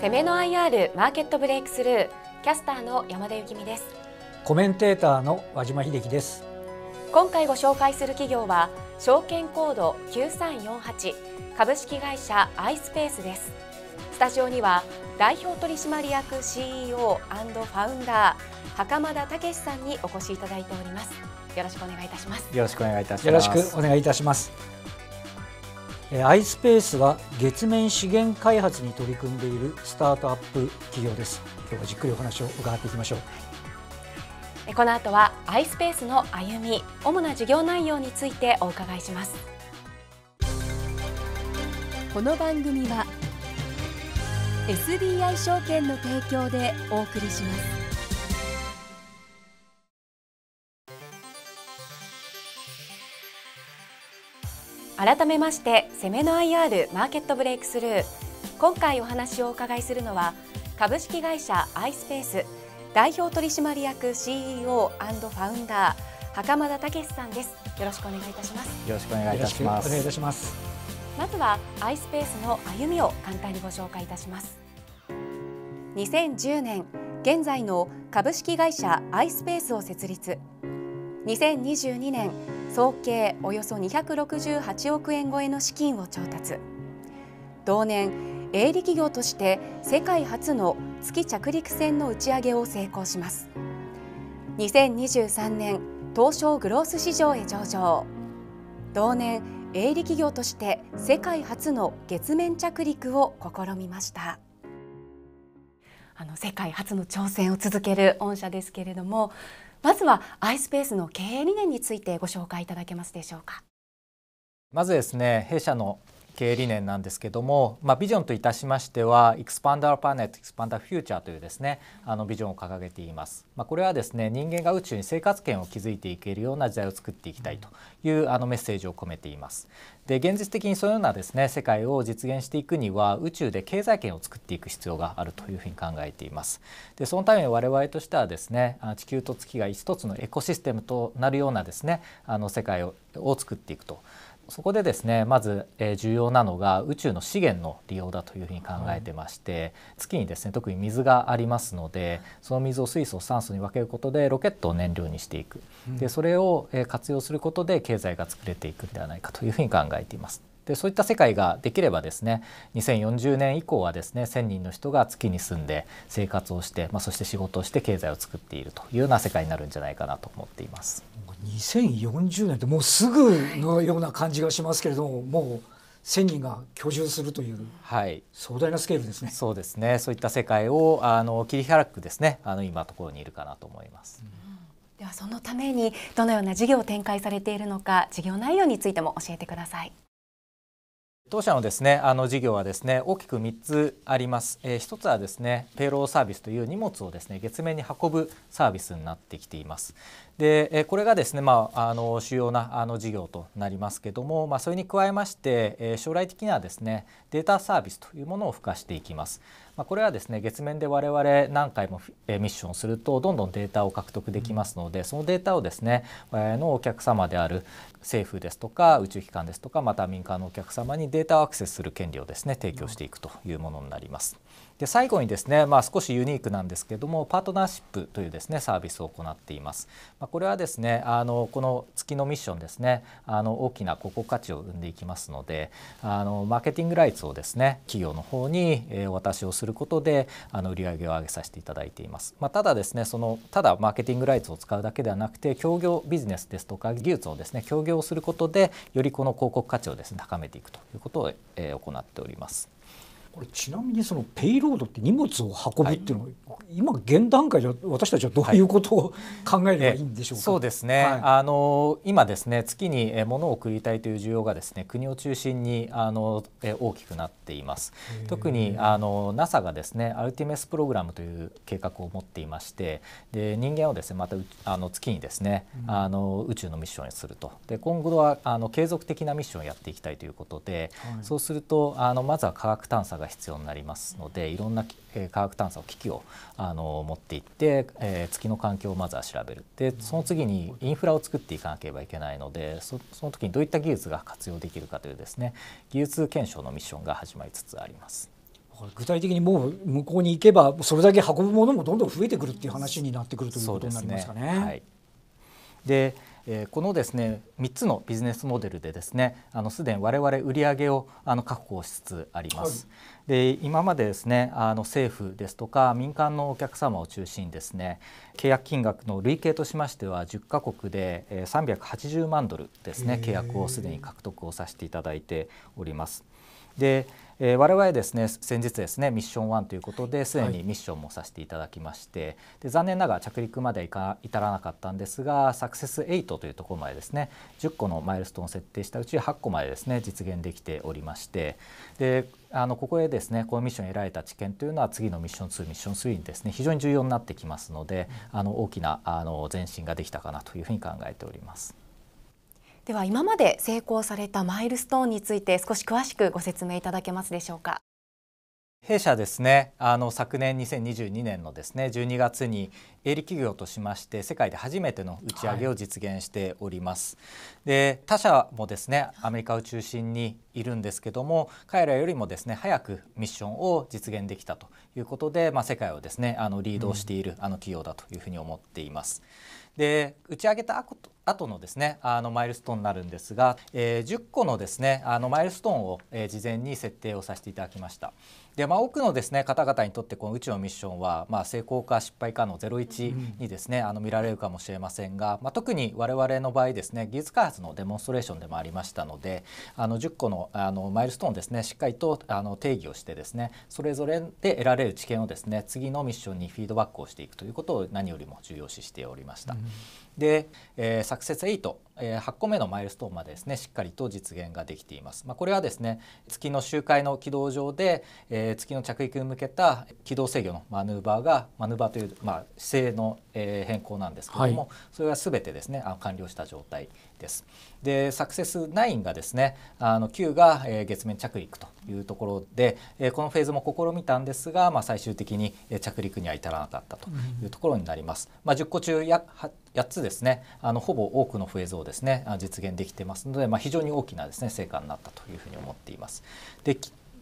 攻めの IR マーケットブレイクスルーキャスターの山田幸美ですコメンテーターの和島秀樹です今回ご紹介する企業は証券コード9348株式会社アイスペースですスタジオには代表取締役 CEO& ファウンダー袴田武さんにお越しいただいておりますよろしくお願いいたしますよろしくお願いいたしますよろしくお願いいたしますアイスペースは月面資源開発に取り組んでいるスタートアップ企業です今日はじっくりお話を伺っていきましょう、はい、この後はアイスペースの歩み主な事業内容についてお伺いしますこの番組は SBI 証券の提供でお送りします改めまして攻めの IR マーケットブレイクスルー今回お話をお伺いするのは株式会社アイスペース代表取締役 CEO& ファウンダー袴田武さんですよろしくお願いいたしますよろしくお願いいたしますお願いいたしますまずはアイスペースの歩みを簡単にご紹介いたします2010年現在の株式会社アイスペースを設立2022年総計およそ268億円超えの資金を調達同年営利企業として世界初の月着陸船の打ち上げを成功します2023年東証グロース市場へ上場同年営利企業として世界初の月面着陸を試みましたあの世界初の挑戦を続ける御社ですけれどもまずは iSpace の経営理念についてご紹介いただけますでしょうかまずですね弊社の経営理念なんですけども、まあ、ビジョンといたしましては Expand our planet, expand our future というですねあのビジョンを掲げています、まあ、これはですね人間が宇宙に生活圏を築いていけるような時代を作っていきたいというあのメッセージを込めていますで現実的にそのようなですね世界を実現していくには宇宙で経済圏を作っていく必要があるというふうに考えていますでそのために我々としてはですね地球と月が一つのエコシステムとなるようなですねあの世界を作っていくと。そこでですねまず、えー、重要なのが宇宙の資源の利用だというふうに考えてまして、はい、月にですね特に水がありますのでその水を水素酸素に分けることでロケットを燃料にしていく、でそれを、えー、活用することで経済が作れていくんではないかというふうに考えています。でそういった世界ができればですね2040年以降はですね1,000人の人が月に住んで生活をして、まあ、そして仕事をして経済を作っているというような世界になるんじゃないかなと思っています。2040年ってもうすぐのような感じがしますけれども、はい、もう1,000人が居住するという、はい、壮大なスケールですね。そうですね。そういった世界をあの切り開くですね。あの今ところにいるかなと思います。うん、ではそのためにどのような事業を展開されているのか事業内容についても教えてください。当社のですねあの事業はですね大きく3つあります、えー、1つはですねペイローサービスという荷物をですね月面に運ぶサービスになってきていますで、えー、これがですねまああの主要なあの事業となりますけどもまあそれに加えまして、えー、将来的にはですねデータサービスというものを付加していきますまあ、これはですね月面で我々何回もミッションするとどんどんデータを獲得できますのでそのデータをですねのお客様である政府ですとか宇宙機関ですとかまた民間のお客様にデータをアクセスする権利をですね提供していくというものになります。で最後にですね、まあ、少しユニークなんですけどもパートナーシップというですねサービスを行っています、まあ、これはですねあのこの月のミッションですねあの大きな広告価値を生んでいきますのであのマーケティングライツをですね企業の方にお渡しをすることであの売上を上げさせていただいています、まあ、ただですねそのただマーケティングライツを使うだけではなくて協業ビジネスですとか技術をですね協業することでよりこの広告価値をですね高めていくということを、え行っておりますこれちなみにそのペイロードって荷物を運ぶっていうのは、はい、今現段階じゃ私たちはどういうことを考えればいいんでしょうか、そうですね、はい、あの今ですね月に物を送りたいという需要がですね国を中心にあの大きくなっています特にあの NASA がですねアルティメスプログラムという計画を持っていましてで人間をですねまたあの月にですね、あの宇宙のミッションにするとで今後はあの継続的なミッションをやっていきたいということで、そうするとあのまずは科学探査が必要になりますのでいろんな、え科学探査機器をあの持っていって、えー、月の環境をまずは調べるでその次にインフラを作っていかなければいけないのでその時にどういった技術が活用できるかというですね技術検証のミッションが始まりつつあります。具体的にもう向こうに行けばそれだけ運ぶものもどんどん増えてくるっていう話になってくるということになりますかね。で、ねはい、えこのですね3つのビジネスモデルでですねあのすでに我々売上をあの確保しつつあります。はい、で今までですねあの政府ですとか民間のお客様を中心にですね契約金額の累計としましては10カ国で380万ドルですね契約をすでに獲得をさせていただいております。でえー、我々ですね先日ですねミッション1ということですでにミッションもさせていただきまして、はい、で残念ながら着陸まで至らなかったんですがサクセス8というところまでですね10個のマイルストーンを設定したうち8個までですね実現できておりましてであのここへですねこのミッション得られた知見というのは次のミッション2ミッション3にですね非常に重要になってきますのであの大きなあの前進ができたかなというふうに考えております。では今まで成功されたマイルストーンについて少し詳しくご説明いただけますでしょうか。弊社ですねあの昨年2022年のですね12月に営利企業としまして世界で初めての打ち上げを実現しております、はい、で他社もですねアメリカを中心にいるんですけども彼らよりもですね早くミッションを実現できたということで、まあ、世界をですねあのリードしている、あの企業だというふうに思っています。で打ち上げた後のですねあのマイルストーンになるんですが、えー、10個のですねあのマイルストーンを、えー、事前に設定をさせていただきましたで、まあ、多くのですね方々にとってこの宇宙のミッションは、まあ、成功か失敗かの01にですね、うん、あの見られるかもしれませんが、まあ、特に我々の場合ですね技術開発のデモンストレーションでもありましたのであの10個のあのマイルストーンですねしっかりとあの定義をしてですねそれぞれで得られる知見をですね次のミッションにフィードバックをしていくということを何よりも重要視しておりました。うん、で、えーサクセス8 8個目のマイルストーンまでですねしっかりと実現ができています。まあ、これはですね月の周回の軌道上で、えー、月の着陸に向けた軌道制御のマヌーバーがマヌーバーという、まあ、姿勢の、えー、変更なんですけども、はい、それが全てですねあの完了した状態です。でサクセス9がですねあの9が、えー、月面着陸というところで、えー、このフェーズも試みたんですが、まあ、最終的に着陸には至らなかったというところになります。うん、まあ、10個中や8つですねあのほぼ多くのフェーズをですね実現できてますので、まあ、非常に大きなですね成果になったというふうに思っています。で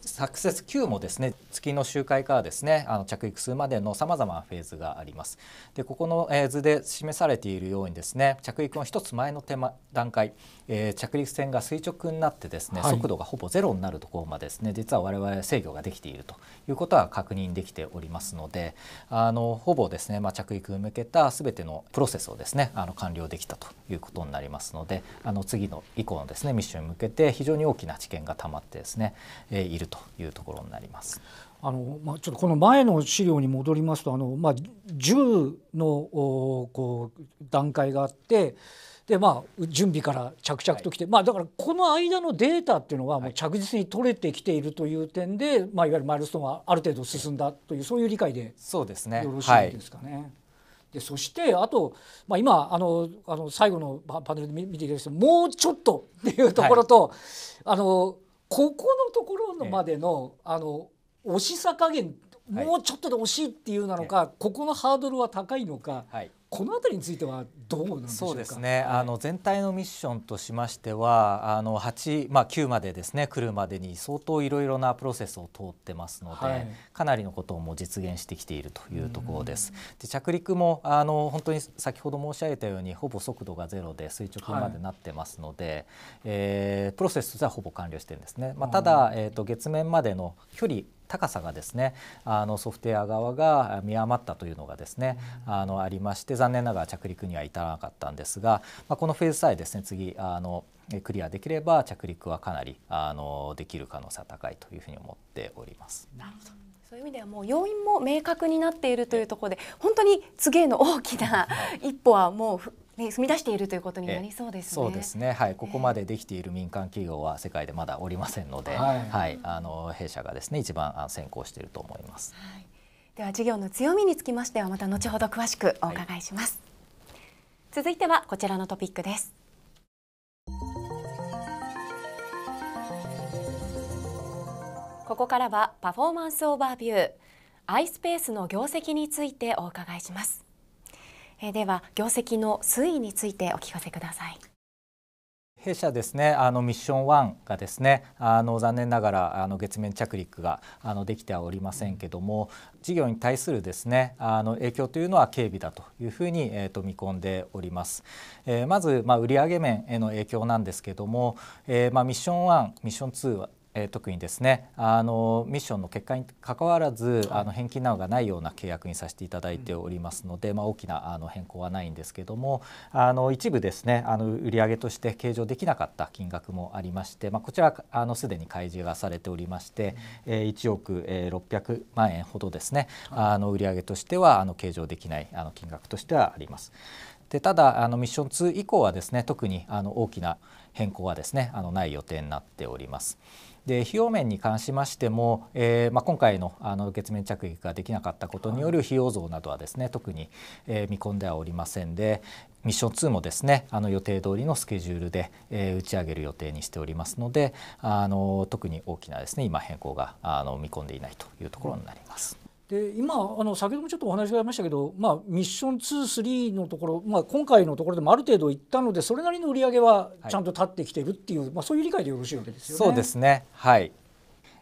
サクセス Q もですね月の周回からですねあの着陸するまでのさまざまなフェーズがあります。でここの図で示されているようにですね着陸の1つ前の手間段階、えー、着陸船が垂直になってですね、速度がほぼゼロになるところまでですね実は我々制御ができているということは確認できておりますのであのほぼですね、まあ、着陸に向けた全てのプロセスをですねあの完了できたということになりますのであの次の以降のですねミッションに向けて非常に大きな知見がたまってですね、えー、いるとというところになります。あのまあ、ちょっとこの前の資料に戻りますとあの、まあ、10のこう段階があってで、まあ、準備から着々ときて、はい、まあ、だからこの間のデータっていうのはもう着実に取れてきているという点で、はいまあ、いわゆるマイルストーンはある程度進んだというそういう理解でそうですねよろしいですかね。はいでそしてあと、まあ今、あのあの最後のパネルで見ていただきますもうちょっとっていうところと、はい、あのここのところのまでの、あの押しさ加減もうちょっとで惜しいっていうなのか、はい、ここのハードルは高いのか、はい、この辺りについてはどうなんでしそうですね、はい、あの全体のミッションとしましてはあの8、まあ、9までですね来るまでに相当いろいろなプロセスを通ってますので、はい、かなりのことをも実現してきているというところです。で着陸もあの本当に先ほど申し上げたようにほぼ速度がゼロで垂直までなってますので、はい、えー、プロセスとしてはほぼ完了してるんですね。まあ、ただ、えーと月面までの距離高さがですねあのソフトウェア側が見誤ったというのがですね、うん、あのありまして残念ながら着陸には至らなかったんですが、まあ、このフェーズさえですね次あのクリアできれば着陸はかなりあのできる可能性は高いというふうに思っております。なるほどそういう意味ではもう要因も明確になっているというところで本当に次への大きな一歩はもうね、踏み出しているということになりそうですね。そうですね。はい、ここまでできている民間企業は世界でまだおりませんので、はい、はい、あの弊社がですね一番先行していると思います。はい、では事業の強みにつきましてはまた後ほど詳しくお伺いします。はい、続いてはこちらのトピックです。ここからはパフォーマンスオーバービュー、アイスペースの業績についてお伺いします。えー、では業績の推移についてお聞かせください。弊社ですねあのミッション1がですねあの残念ながらあの月面着陸があのできてはおりませんけども事業に対するですねあの影響というのは軽微だというふうに、えー、と見込んでおります、えー、まず、まあ、売上面への影響なんですけども、えーまあ、ミッション1ミッション2はえー、特にですねあのミッションの結果にかかわらず、あの返金などがないような契約にさせていただいておりますので、まあ、大きなあの変更はないんですけどもあの一部ですねあの売上として計上できなかった金額もありまして、まあ、こちらあのすでに開示がされておりまして、えー、1億、え600万円ほどですね、あの売上としてはあの計上できないあの金額としてはあります。でただあのミッション2以降はですね特にあの大きな変更はですねあのない予定になっております。で費用面に関しましても、えー、まあ、今回のあの月面着陸ができなかったことによる費用増などはですね特に、えー、見込んではおりませんでミッション2もですねあの予定通りのスケジュールで、えー、打ち上げる予定にしておりますのであの特に大きなですね今変更があの見込んでいないというところになります。で今あの先ほどもちょっとお話がありましたけど、まあ、ミッション2、3のところ、まあ、今回のところでもある程度いったのでそれなりの売り上げはちゃんと立ってきてるっていう、はい、まあ、そういう理解でよろしいわけですよね。そうですね、はい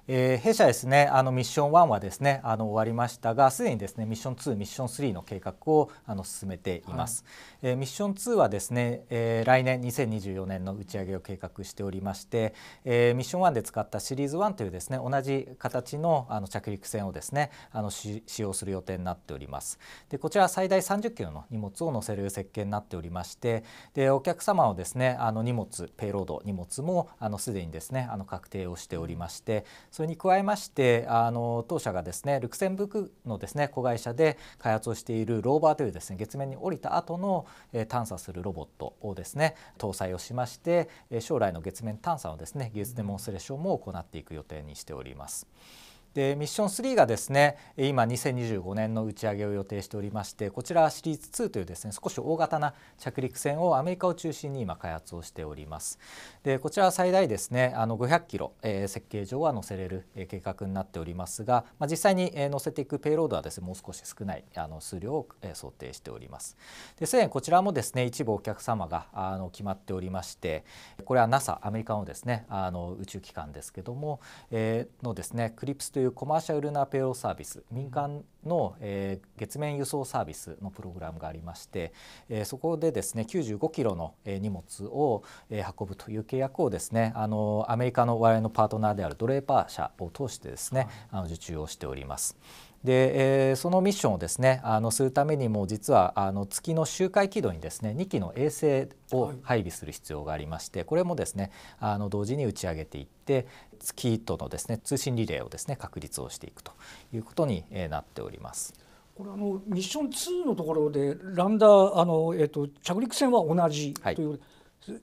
えー、弊社ですねあのミッション1はですねあの終わりましたがすでにですねミッション2ミッション3の計画をあの進めています、はい、えー、ミッション2はですね、えー、来年2024年の打ち上げを計画しておりまして、えー、ミッション1で使ったシリーズ1というですね同じ形のあの着陸船をですねあの使用する予定になっておりますでこちら最大30キロの荷物を載せる設計になっておりましてでお客様のですねあの荷物ペイロード荷物もすでにですねあの確定をしておりましてそれに加えましてあの当社がですねルクセンブルクのですね子会社で開発をしているローバーというですね月面に降りた後の、えー、探査するロボットをですね搭載をしまして、え将来の月面探査のですね技術デモンストレーションも行っていく予定にしております。うんでミッション3がですね今2025年の打ち上げを予定しておりましてこちらシリーズ2というですね少し大型な着陸船をアメリカを中心に今開発をしておりますでこちらは最大ですねあの500キロ、えー、設計上は載せれる計画になっておりますが、まあ、実際に載せていくペイロードはですねもう少し少ないあの数量を想定しておりますですでにこちらもですね一部お客様があの決まっておりましてこれは NASA アメリカのですねあの宇宙機関ですけども、えー、のですねクリプスといういうコマーシャルなペロサービス民間の、えー、月面輸送サービスのプログラムがありまして、えー、そこでですね95キロの、えー、荷物を、えー、運ぶという契約をですねあのアメリカの我々のパートナーであるドレーパー社を通してですね、あの受注をしております。で、えー、そのミッションをですねあのするためにも実はあの月の周回軌道にですね2機の衛星を配備する必要がありまして、はい、これもですねあの同時に打ち上げていって月とのですね通信リレーをですね確立をしていくということになっております。これあのミッション2のところでランダーあのえっ、ー、と着陸船は同じという、はい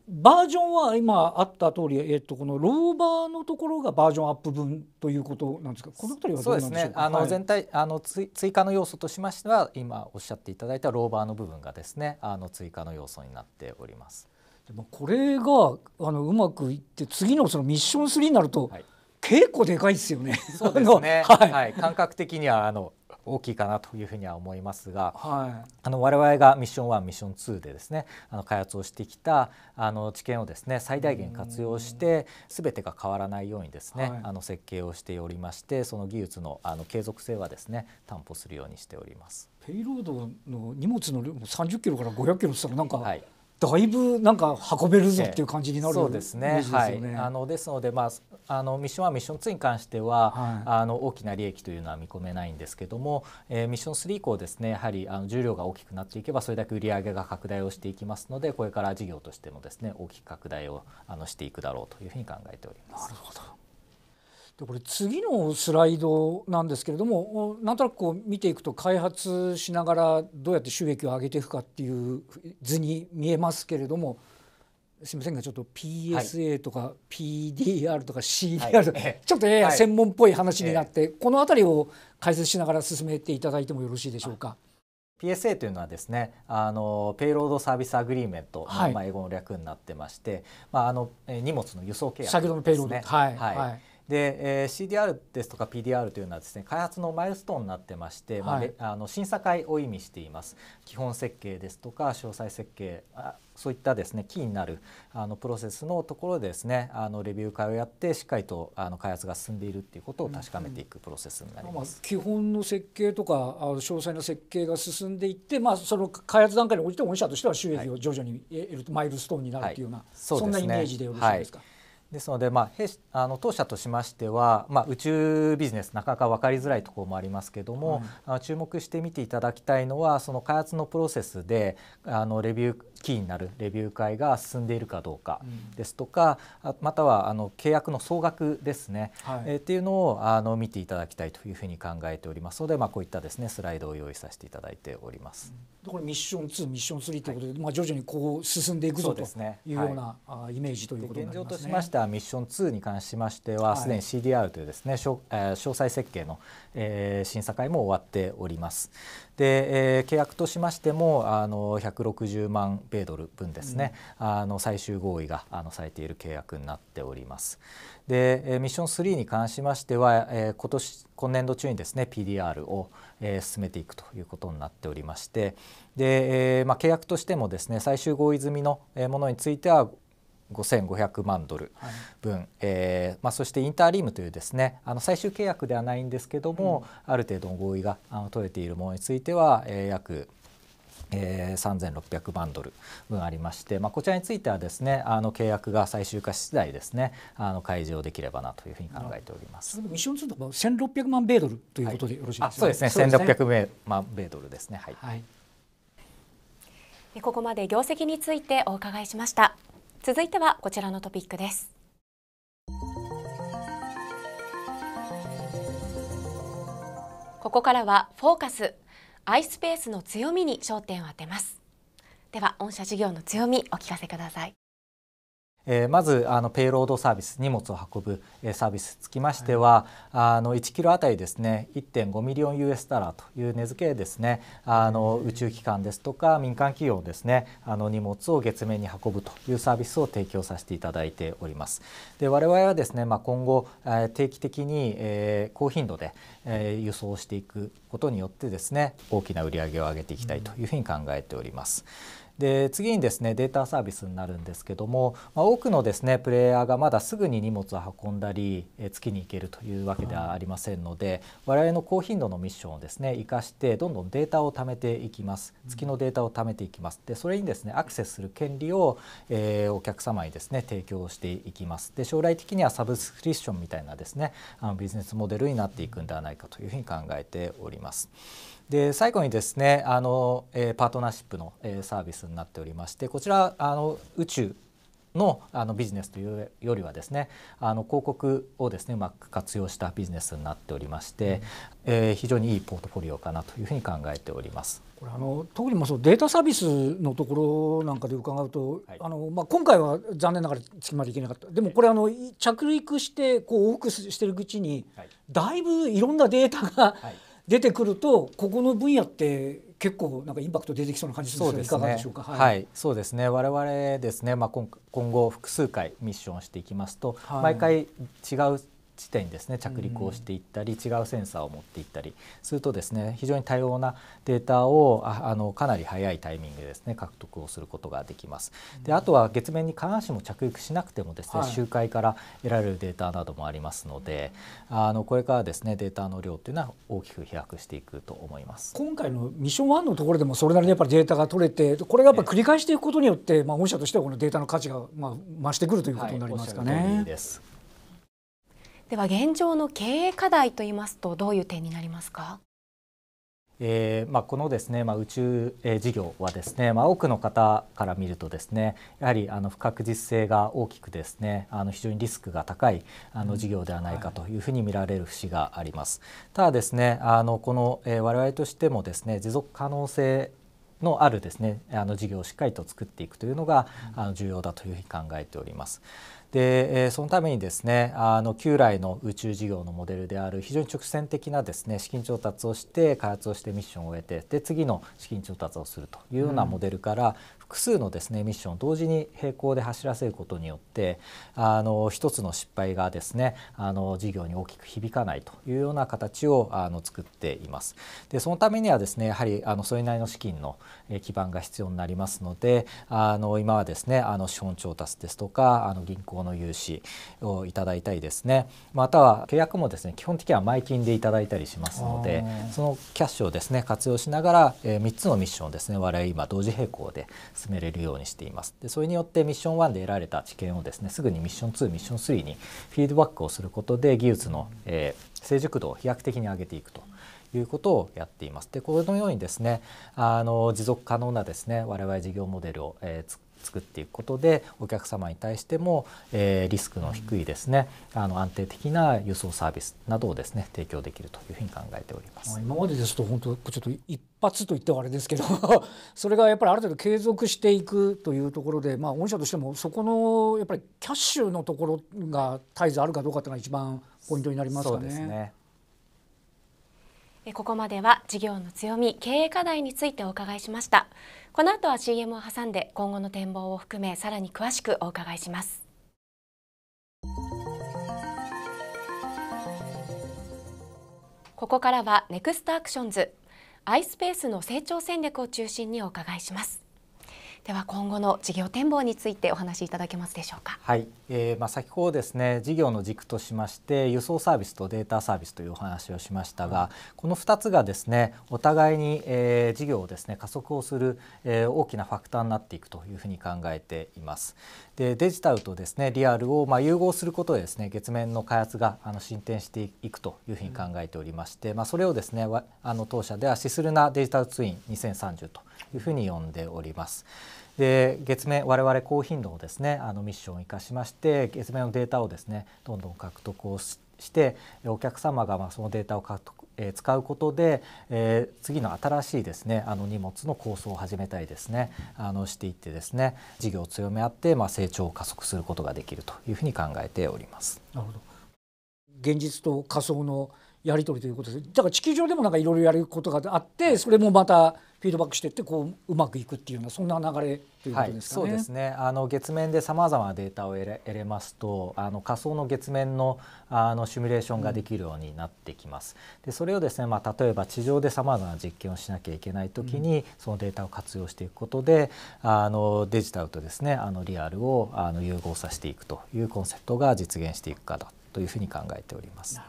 バージョンは今あった通り、えっとこのローバーのところがバージョンアップ分ということなんですか。この辺りはどうなんでしょうか。そうですね。あの、はい、全体あの追加の要素としましては今おっしゃっていただいたローバーの部分がですねあの追加の要素になっております。でもこれがあのうまくいって次のそのミッション3になると、はい、結構でかいですよね。そうですね。はい、はい、感覚的にはあの大きいかなというふうには思いますが、はい、あの我々がミッション1ミッション2でですねあの開発をしてきたあの知見をですね最大限活用して全てが変わらないようにですね、はい、あの設計をしておりましてその技術のあの継続性はですね担保するようにしております。ペイロードの荷物の量も30キロから500キロしたらなんか、はい、だいぶなんか運べるぞっていう感じになる、えー、そうですね。ですねはい。あのですのでまああのミッション1ミッション2に関しては、はい、あの大きな利益というのは見込めないんですけども、えー、ミッション3以降ですねやはりあの重量が大きくなっていけばそれだけ売り上げが拡大をしていきますのでこれから事業としてもですね大きく拡大をあのしていくだろうというふうに考えております。なるほど。でこれ次のスライドなんですけれどもなんとなくこう見ていくと開発しながらどうやって収益を上げていくかっていう図に見えますけれどもすみませんがちょっと PSA とか PDR とか CDR はい、ちょっとやや専門っぽい話になって、はい、この辺りを解説しながら進めていただいてもよろしいでしょうか。PSA というのはですねあのペイロードサービスアグリーメントの、英語の略になってまして、はい、まあ、あの荷物の輸送契約ですね。先ほどのペイロード、はいはいで、えー、CDR ですとか PDR というのはですね開発のマイルストーンになってまして、はい、まあ、あの審査会を意味しています基本設計ですとか詳細設計あそういったですねキーになるあのプロセスのところでですねあのレビュー会をやってしっかりとあの開発が進んでいるっていうことを確かめていくプロセスになります、うんうん基本の設計とか詳細の設計が進んでいって、まあ、その開発段階に応じて御社としては収益を徐々に得る、はい、マイルストーンになるというような、はいそうね、そんなイメージでよろしいですか。はいですので、まあ、弊あの当社としましては、まあ、宇宙ビジネスなかなか分かりづらいところもありますけども、うん、注目してみていただきたいのはその開発のプロセスであのレビューキーになるレビュー会が進んでいるかどうかですとか、またはあの契約の総額ですね、はい、えー、っていうのをあの見ていただきたいというふうに考えておりますので、まあ、こういったですねスライドを用意させていただいております。これミッション2ミッション3ということで、はい、まあ、徐々にこう進んでいくぞというようなう、ねイメージということになります、ね、現状としましてはミッション2に関しましてはすで、はい、に CDR というですね詳細設計の、えー、審査会も終わっております。で、えー、契約としましてもあの160万米ドル分ですね、うん、あの最終合意があのされている契約になっております。でミッション3に関しましては、えー、今年今年度中にですね PDR を、えー、進めていくということになっておりましてで、えーまあ、契約としてもですね最終合意済みのものについては5500万ドル分、はい、えー、まあ、そしてインターリームというですねあの最終契約ではないんですけども、うん、ある程度の合意があの取れているものについては、えー、約えー、3600万ドル分ありまして、まあ、こちらについてはですねあの契約が最終化次第ですねあの解除できればなというふうに考えておりますミッション2と1600万米ドルということでよろしいですか、ねはい、そうですねですね1600万米ドルですねはい、はい、ここまで業績についてお伺いしました続いてはこちらのトピックですここからはフォーカスアイスペースの強みに焦点を当てますでは御社事業の強みお聞かせくださいまずあのペイロードサービス荷物を運ぶ、サービスつきましては、はい、あの1キロあたりですね1.5ミリオン US ダラーという値付けですねあの宇宙機関ですとか民間企業ですねあの荷物を月面に運ぶというサービスを提供させていただいております。で我々はですね、まあ、今後、定期的に、高頻度で、輸送していくことによってですね大きな売り上げを上げていきたいというふうに考えております。うんで次にですねデータサービスになるんですけども、まあ、多くのですねプレイヤーがまだすぐに荷物を運んだり、え月に行けるというわけではありませんので、我々の高頻度のミッションをですね生かしてどんどんデータを貯めていきます月のデータを貯めていきますでそれにですねアクセスする権利を、えー、お客様にですね提供していきますで将来的にはサブスクリプションみたいなですねあのビジネスモデルになっていくんではないかというふうに考えております。で最後にですねあの、えー、パートナーシップの、えー、サービスになっておりましてこちらあの宇宙のあのビジネスというよりはですねあの広告をですねうまく活用したビジネスになっておりまして、うん、えー、非常にいいポートフォリオかなというふうに考えております。これあの特にもそのデータサービスのところなんかで伺うと、はい、あのまあ、今回は残念ながら月まで行けなかったでもこれあの着陸してこう往復してるうちに、はい、だいぶいろんなデータが、はい出てくるとここの分野って結構なんかインパクト出てきそうな感じするんですけどいかがでしょうか。はい、はい、そうですね。我々ですね、まあ今今後複数回ミッションしていきますと、はい、毎回違う地点にですね着陸をしていったり、違うセンサーを持っていったりするとですね非常に多様なデータをああのかなり早いタイミングでですね獲得をすることができます。であとは月面に必ずしも着陸しなくてもですね、周回から得られるデータなどもありますので、あのこれからですねデータの量というのは大きく飛躍していくと思います。今回のミッション1のところでもそれなりにやっぱりデータが取れて、これがやっぱ繰り返していくことによって、まあ御社としてはこのデータの価値がまあ増してくるということになりますかね。はいでは現状の経営課題といいますとどういう点になりますかえーまあ、このですね、まあ、宇宙、えー、事業はですね、まあ、多くの方から見るとですねやはりあの不確実性が大きくですねあの非常にリスクが高いあの事業ではないかというふうに見られる節があります。ただですねあのこの、えー、我々としてもですね持続可能性のあるですねあの事業をしっかりと作っていくというのが、あの重要だというふうに考えております。でそのためにですねあの旧来の宇宙事業のモデルである非常に直線的なですね資金調達をして開発をしてミッションを終えてで次の資金調達をするというようなモデルから複数のですねミッションを同時に並行で走らせることによってあの一つの失敗がですねあの事業に大きく響かないというような形をあの作っています。でそのためにはですねやはりあのそれなりの資金の基盤が必要になりますのであの今はですねあの資本調達ですとかあの銀行の融資をいただいたりですねまたは契約もですね基本的には前金でいただいたりしますのでそのキャッシュをですね活用しながら、え3つのミッションをですね我々今同時並行で進めれるようにしています。でそれによってミッション1で得られた知見をですねすぐにミッション2ミッション3にフィードバックをすることで技術の、えー、成熟度を飛躍的に上げていくと。いうことをやっています。でこのようにですねあの持続可能なですね我々事業モデルを、えー、作っていくことでお客様に対しても、えー、リスクの低いですねあの安定的な輸送サービスなどをですね提供できるというふうに考えております。今までですと本当ちょっと一発と言ってはあれですけど それがやっぱりある程度継続していくというところで、まあ、御社としてもそこのやっぱりキャッシュのところが絶えずあるかどうかというのが一番ポイントになりますかね。ここまでは事業の強み経営課題についてお伺いしましたこの後は CM を挟んで今後の展望を含めさらに詳しくお伺いしますここからはネクストアクションズアイスペースの成長戦略を中心にお伺いしますでは今後の事業展望についてお話しいただけますでしょうか。はい、えー、まあ先ほどですね事業の軸としまして輸送サービスとデータサービスというお話をしましたが、うん、この2つがですねお互いに、えー、事業をですね加速をする、えー、大きなファクターになっていくというふうに考えています。でデジタルとですねリアルをまあ融合することでですね月面の開発があの進展していくというふうに考えておりまして、うん、まあそれをですねあの当社ではシスルナデジタルツイン2030というふうに呼んでおります。で月面我々高頻度のですねあのミッションを生かしまして月面のデータをですねどんどん獲得をしてお客様がまあそのデータを獲得えー、使うことで、えー、次の新しいですねあの荷物の構想を始めたりですねあのしていってですね事業を強め合って、まあ、成長を加速することができるというふうに考えております。なるほど現実と仮想のやり取りということですだから地球上でもなんかいろいろやることがあってそれもまたフィードバックしていってこううまくいくっていうようなそんな流れということですかね。はい、そうですねあの月面でさまざまなデータを得れ得れますとあの仮想の月面のあのシミュレーションができるようになってきます。うん、でそれをですね、まあ、例えば地上でさまざまな実験をしなきゃいけない時に、うん、そのデータを活用していくことであのデジタルとですねあのリアルをあの融合させていくというコンセプトが実現していくかだというふうに考えております。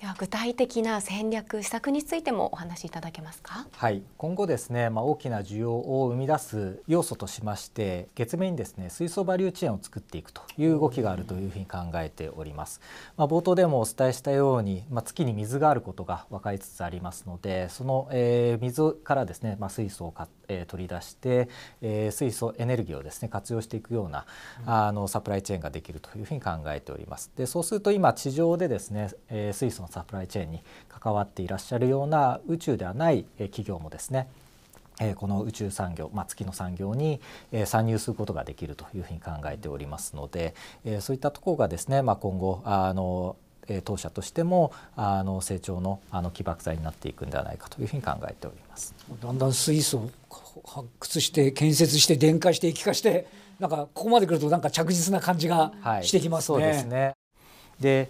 では具体的な戦略施策についてもお話しいただけますか。はい、今後ですね、まあ、大きな需要を生み出す要素としまして、月面にですね、水素バリューチェーンを作っていくという動きがあるというふうに考えております。まあ、冒頭でもお伝えしたように、まあ、月に水があることが分かりつつありますので、その、えー、水からですね、まあ、水素を買っえ取り出して、え水素エネルギーをですね活用していくような、あのサプライチェーンができるというふうに考えております。でそうすると今地上でですね、え水素のサプライチェーンに関わっていらっしゃるような宇宙ではない企業もですねえこの宇宙産業、まあ、月の産業に、え参入することができるというふうに考えておりますので、えそういったところがですね、まあ、今後あのえ当社としてもあの成長のあの起爆剤になっていくんではないかというふうに考えておりますだんだん水素を発掘して建設して電化して液化してなんかここまでくるとなんか着実な感じがしてきますね。はい、そうですねで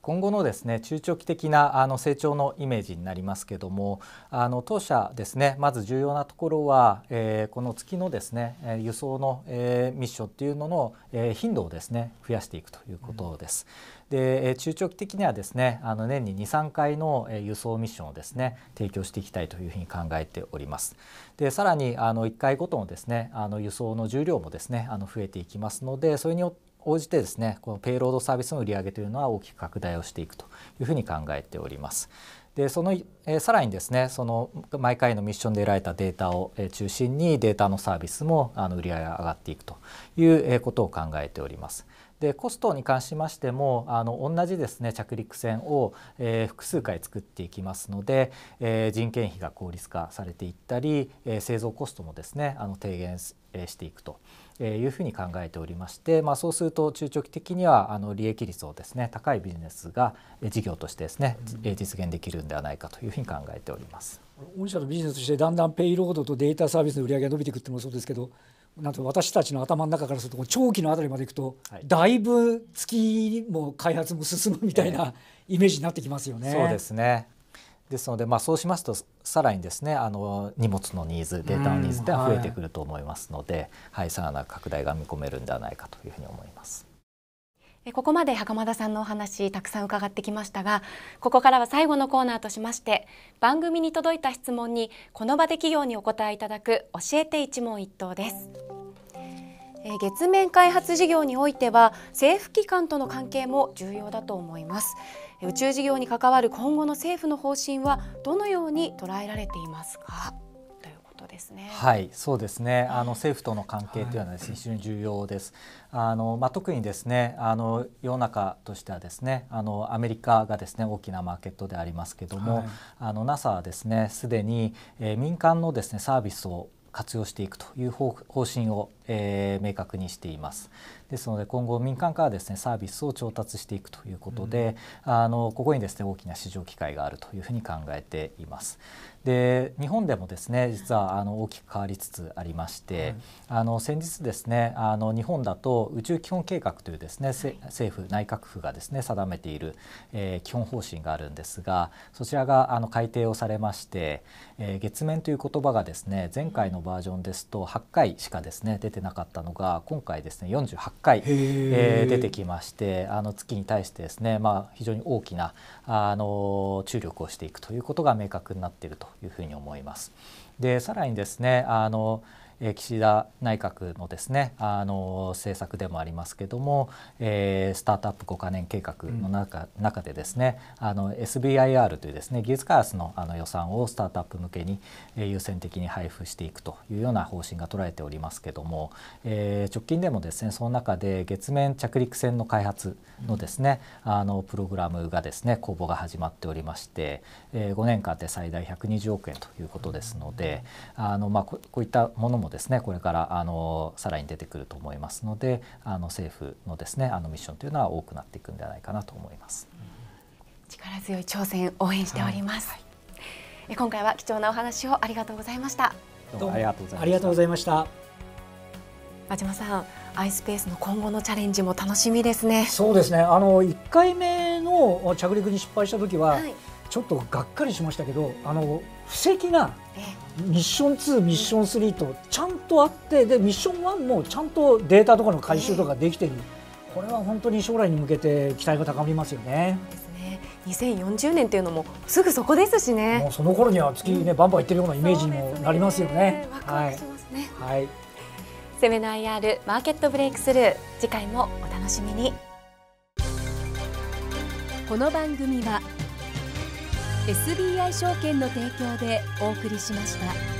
今後のですね中長期的なあの成長のイメージになりますけどもあの当社ですねまず重要なところは、えー、この月のですね輸送の、えー、ミッションっていうのの、えー、頻度をですね増やしていくということです。うん、で中長期的にはですねあの年に23回の輸送ミッションをですね提供していきたいというふうに考えております。でさらにあの1回ごとのですねあの輸送の重量もですねあの増えていきますのでそれによって応じてですねこのペイロードサービスの売り上げというのは大きく拡大をしていくというふうに考えております。でその、えさらにですねその毎回のミッションで得られたデータを、え中心にデータのサービスもあの売り上げが上がっていくという、えことを考えております。でコストに関しましてもあの同じですね着陸船を、えー、複数回作っていきますので、えー、人件費が効率化されていったり、えー、製造コストもですねあの低減、していくと。えいうふうに考えておりまして、まあ、そうすると中長期的にはあの利益率をですね高いビジネスが事業としてですね、うん、実現できるんではないかというふうに考えております。御社のビジネスとしてだんだんペイロードとデータサービスの売り上げが伸びていくってもそうですけどなんと私たちの頭の中からすると長期のあたりまでいくと、だいぶ月も開発も進むみたいな、イメージになってきますよね。そうですねですので、まあ、そうしますとさらにですねあの荷物のニーズデータのニーズでは増えてくると思いますので、うんはい、はい、さらなる拡大が見込めるんではないかというふうに思います。ここまで袴田さんのお話たくさん伺ってきましたがここからは最後のコーナーとしまして番組に届いた質問にこの場で企業にお答えいただく教えて一問一答です。月面開発事業においては政府機関との関係も重要だと思います宇宙事業に関わる今後の政府の方針はどのように捉えられていますか。とというこですね。はい、そうですね。あの政府との関係というのはね、はい、非常に重要です。あのまあ、特にですね、あの世の中としてはですね、あのアメリカがですね大きなマーケットでありますけれども、はい、あの NASA はですねすでに、えー、民間のですねサービスを活用していくという方針を、えー、明確にしています。ですので今後民間からですねサービスを調達していくということで、うん、あのここにですね大きな市場機会があるというふうに考えています。で日本でもですね実はあの大きく変わりつつありまして、うん、あの先日ですねあの日本だと宇宙基本計画というですね、はい、政府内閣府がですね定めている、えー、基本方針があるんですがそちらがあの改定をされまして、えー、月面という言葉がですね前回のバージョンですと8回しかですね出てなかったのが今回ですね48回、えー、出てきましてあの月に対してですね、まあ、非常に大きなあの注力をしていくということが明確になっているというふうに思います。でさらにですねあのえ岸田内閣のですねあの政策でもありますけども、えー、スタートアップ5か年計画の中うん、中でですねあの SBIR というですね技術開発のあの予算をスタートアップ向けに、えー、優先的に配布していくというような方針が取られておりますけども、えー、直近でもですねその中で月面着陸船の開発のですね、うん、あのプログラムがですね公募が始まっておりまして、え5年間で最大120億円ということですので、あのまあ、こういったものもですねこれからあのさらに出てくると思いますのであの政府のですねあのミッションというのは多くなっていくんではないかなと思います。力強い挑戦応援しております、はい、今回は貴重なお話をありがとうございましたどうもありがとうございましたありがとうございました和島さんアイスペースの今後のチャレンジも楽しみですねそうですねあの一回目の着陸に失敗した時は、はい、ちょっとがっかりしましたけどあの布石がミッション2ミッション3とちゃんとあってでミッション1もちゃんとデータとかの回収とかできてる、これは本当に将来に向けて期待が高まりますよね。ですね2040年というのもすぐそこですしねもうその頃には月ね、うん、バンバンいってるようなイメージにもなりますよね。ねワクしますね、はい、はい、セミナー IR マーケットブレイクスルー次回もお楽しみにこの番組は SBI 証券の提供でお送りしました。